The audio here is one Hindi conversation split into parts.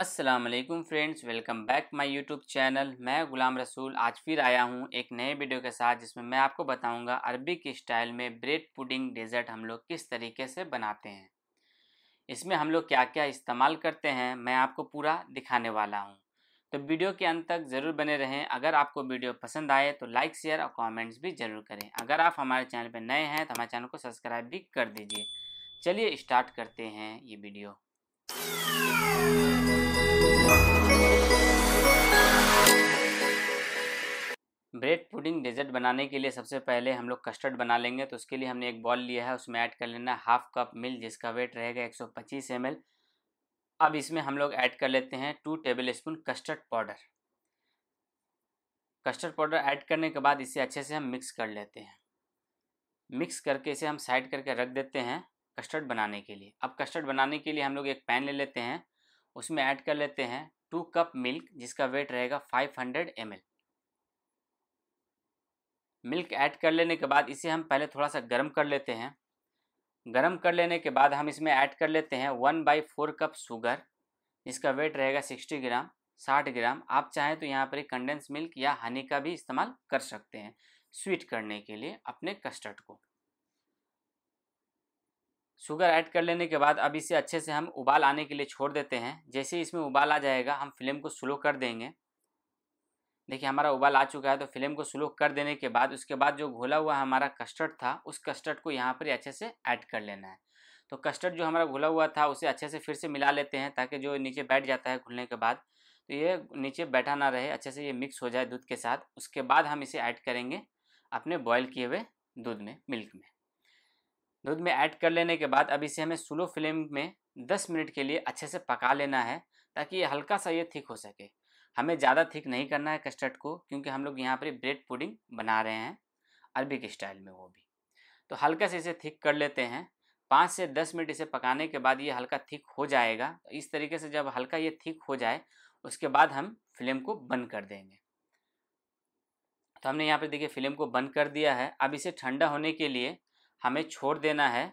Aslam friends welcome back my YouTube channel मैं गुलाम रसूल आज फिर आया हूँ एक नए वीडियो के साथ जिसमें मैं आपको बताऊँगा अरबी के स्टाइल में ब्रेड पुडिंग डेजर्ट हम लोग किस तरीके से बनाते हैं इसमें हम लोग क्या क्या इस्तेमाल करते हैं मैं आपको पूरा दिखाने वाला हूँ तो वीडियो के अंत तक ज़रूर बने रहें अगर आपको वीडियो पसंद आए तो लाइक शेयर और कॉमेंट्स भी ज़रूर करें अगर आप हमारे चैनल पर नए हैं तो हमारे चैनल को सब्सक्राइब भी कर दीजिए चलिए स्टार्ट करते हैं ये वीडियो ब्रेड पुडिंग डेजर्ट बनाने के लिए सबसे पहले हम लोग कस्टर्ड बना लेंगे तो उसके लिए हमने एक बॉल लिया है उसमें ऐड कर लेना है हाफ कप मिल्क जिसका वेट रहेगा 125 सौ अब इसमें हम लोग ऐड कर लेते हैं two tablespoon custard powder custard powder add करने के बाद इसे अच्छे से हम मिक्स कर लेते हैं मिक्स करके इसे हम साइड करके रख देते हैं कस्टर्ड बनाने के लिए अब कस्टर्ड बनाने के लिए हम लोग एक पैन ले लेते हैं उसमें ऐड कर लेते हैं टू कप मिल्क जिसका वेट रहेगा five hundred M L milk add कर लेने के बाद इसे हम पहले थोड़ा सा गर्म कर लेते हैं गर्म कर लेने के बाद हम इसमें ऐड कर लेते हैं one by four cup sugar इसका वेट रहेगा सिक्सटी ग्राम साठ ग्राम आप चाहें तो यहाँ पर कंडेंस मिल्क या हनी का भी इस्तेमाल कर सकते हैं स्वीट करने के लिए अपने कस्टर्ड को शुगर ऐड कर लेने के बाद अब इसे अच्छे से हम उबाल आने के लिए छोड़ देते हैं जैसे इसमें उबाल आ जाएगा हम फ्लेम को स्लो कर देंगे देखिए हमारा उबाल आ चुका है तो फ्लेम को स्लो कर देने के बाद उसके बाद जो घोला हुआ हमारा कस्टर्ड था उस कस्टर्ड को यहाँ पर अच्छे से ऐड कर लेना है तो कस्टर्ड जो हमारा घुला हुआ था उसे अच्छे से फिर से मिला लेते हैं ताकि जो नीचे बैठ जाता है घुलने के बाद तो ये नीचे बैठा ना रहे अच्छे से ये मिक्स हो जाए दूध के साथ उसके बाद हम इसे ऐड करेंगे अपने बॉयल किए हुए दूध में मिल्क में दूध में ऐड कर लेने के बाद अब इसे हमें स्लो फ्लेम में 10 मिनट के लिए अच्छे से पका लेना है ताकि ये हल्का सा ये थिक हो सके हमें ज़्यादा थिक नहीं करना है कस्टर्ड को क्योंकि हम लोग यहाँ पर ब्रेड पुडिंग बना रहे हैं अरबिक स्टाइल में वो भी तो हल्का से इसे थिक कर लेते हैं पाँच से दस मिनट इसे पकाने के बाद ये हल्का थिक हो जाएगा तो इस तरीके से जब हल्का ये थिक हो जाए उसके बाद हम फ्लेम को बंद कर देंगे तो हमने यहाँ पर देखिए फ्लेम को बंद कर दिया है अब इसे ठंडा होने के लिए हमें छोड़ देना है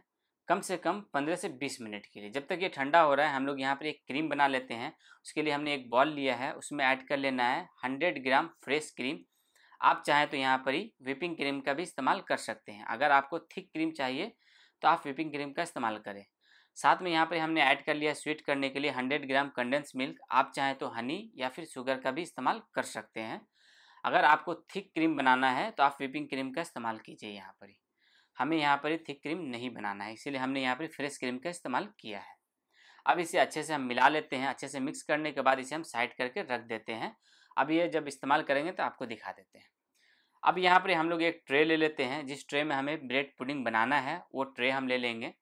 कम से कम 15 से 20 मिनट के लिए जब तक ये ठंडा हो रहा है हम लोग यहाँ पर एक क्रीम बना लेते हैं उसके लिए हमने एक बॉल लिया है उसमें ऐड कर लेना है 100 ग्राम फ्रेश क्रीम आप चाहें तो यहाँ पर ही व्हिपिंग क्रीम का भी इस्तेमाल कर सकते हैं अगर आपको थिक क्रीम चाहिए तो आप व्हिपिंग क्रीम का इस्तेमाल करें साथ में यहाँ पर हमने ऐड कर लिया स्वीट करने के लिए हंड्रेड ग्राम कंडेंस मिल्क आप चाहें तो हनी या फिर शुगर का भी इस्तेमाल कर सकते हैं अगर आपको थिक क्रीम बनाना है तो आप व्हिपिंग क्रीम का इस्तेमाल कीजिए यहाँ पर ही हमें यहाँ पर थिक क्रीम नहीं बनाना है इसीलिए हमने यहाँ पर फ्रेश क्रीम का इस्तेमाल किया है अब इसे अच्छे से हम मिला लेते हैं अच्छे से मिक्स करने के बाद इसे हम साइड करके रख देते हैं अब ये जब इस्तेमाल करेंगे तो आपको दिखा देते हैं अब यहाँ पर हम लोग एक ट्रे ले लेते हैं जिस ट्रे में हमें ब्रेड पुडिंग बनाना है वो ट्रे हम ले लेंगे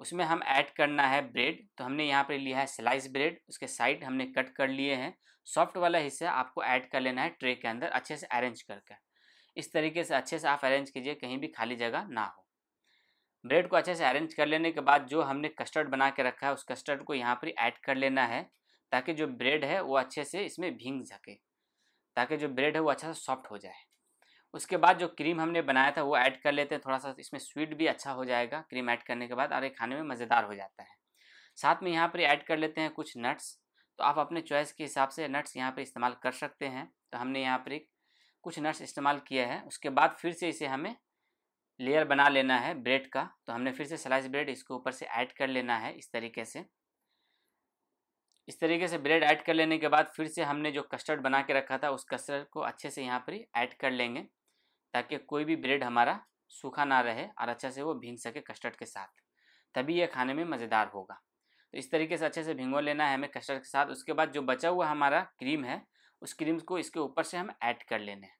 उसमें हम ऐड करना है ब्रेड तो हमने यहाँ पर लिया है स्लाइस ब्रेड उसके साइड हमने कट कर लिए हैं सॉफ्ट वाला हिस्सा आपको ऐड कर लेना है ट्रे के अंदर अच्छे से अरेंज करके इस तरीके से अच्छे से आप अरेंज कीजिए कहीं भी खाली जगह ना हो ब्रेड को अच्छे से अरेंज कर लेने के बाद जो हमने कस्टर्ड बना के रखा है उस कस्टर्ड को यहाँ पर ऐड कर लेना है ताकि जो ब्रेड है वो अच्छे से इसमें भींग सके ताकि जो ब्रेड है वो अच्छा सा सॉफ्ट हो जाए उसके बाद जो क्रीम हमने बनाया था वो ऐड कर लेते हैं थोड़ा सा इसमें स्वीट भी अच्छा हो जाएगा क्रीम ऐड करने के बाद और ये खाने में मज़ेदार हो जाता है साथ में यहाँ पर ऐड कर लेते हैं कुछ नट्स तो आप अपने चॉइस के हिसाब से नट्स यहाँ पर इस्तेमाल कर सकते हैं तो हमने यहाँ पर एक कुछ नट्स इस्तेमाल किया है उसके बाद फिर से इसे हमें लेयर बना लेना है ब्रेड का तो हमने फिर से स्लाइस ब्रेड इसके ऊपर से ऐड कर लेना है इस तरीके से इस तरीके से ब्रेड ऐड कर लेने के बाद फिर से हमने जो कस्टर्ड बना के रखा था उस कस्टर्ड को अच्छे से यहाँ पर ऐड कर लेंगे ताकि कोई भी ब्रेड हमारा सूखा ना रहे और अच्छे से वो भींग सके कस्टर्ड के साथ तभी यह खाने में मज़ेदार होगा तो इस तरीके से अच्छे से भिंगो लेना है हमें कस्टर्ड के साथ उसके बाद जो बचा हुआ हमारा क्रीम है उस क्रीम को इसके ऊपर से हम ऐड कर लेने हैं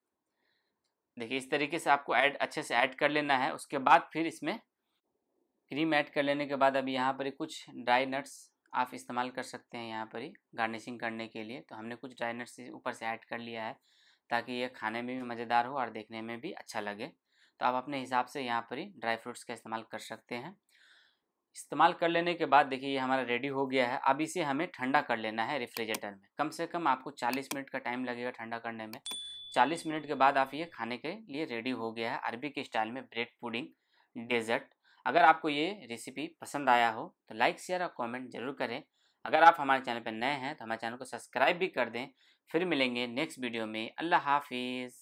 देखिए इस तरीके से आपको ऐड अच्छे से ऐड कर लेना है उसके बाद फिर इसमें क्रीम ऐड कर लेने के बाद अभी यहाँ पर कुछ ड्राई नट्स आप इस्तेमाल कर सकते हैं यहाँ पर ही गार्निशिंग करने के लिए तो हमने कुछ ड्राई नट्स ऊपर से ऐड कर लिया है ताकि ये खाने में भी मज़ेदार हो और देखने में भी अच्छा लगे तो आप अपने हिसाब से यहाँ पर ही ड्राई फ्रूट्स का इस्तेमाल कर सकते हैं इस्तेमाल कर लेने के बाद देखिए ये हमारा रेडी हो गया है अब इसे हमें ठंडा कर लेना है रेफ्रिजरेटर में कम से कम आपको 40 मिनट का टाइम लगेगा ठंडा करने में 40 मिनट के बाद आप ये खाने के लिए रेडी हो गया है अरबी के स्टाइल में ब्रेड पुडिंग डेजर्ट अगर आपको ये रेसिपी पसंद आया हो तो लाइक शेयर और कमेंट जरूर करें अगर आप हमारे चैनल पर नए हैं तो हमारे चैनल को सब्सक्राइब भी कर दें फिर मिलेंगे नेक्स्ट वीडियो में अल्लाह हाफिज़